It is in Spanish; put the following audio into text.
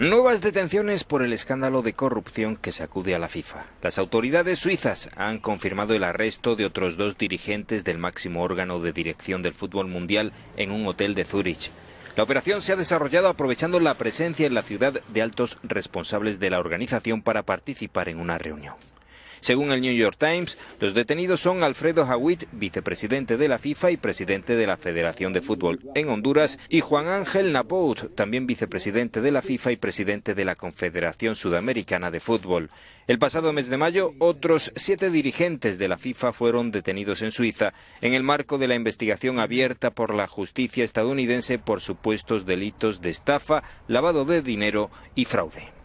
Nuevas detenciones por el escándalo de corrupción que sacude a la FIFA. Las autoridades suizas han confirmado el arresto de otros dos dirigentes del máximo órgano de dirección del fútbol mundial en un hotel de Zúrich. La operación se ha desarrollado aprovechando la presencia en la ciudad de altos responsables de la organización para participar en una reunión. Según el New York Times, los detenidos son Alfredo Hawit, vicepresidente de la FIFA y presidente de la Federación de Fútbol en Honduras, y Juan Ángel Napout, también vicepresidente de la FIFA y presidente de la Confederación Sudamericana de Fútbol. El pasado mes de mayo, otros siete dirigentes de la FIFA fueron detenidos en Suiza en el marco de la investigación abierta por la justicia estadounidense por supuestos delitos de estafa, lavado de dinero y fraude.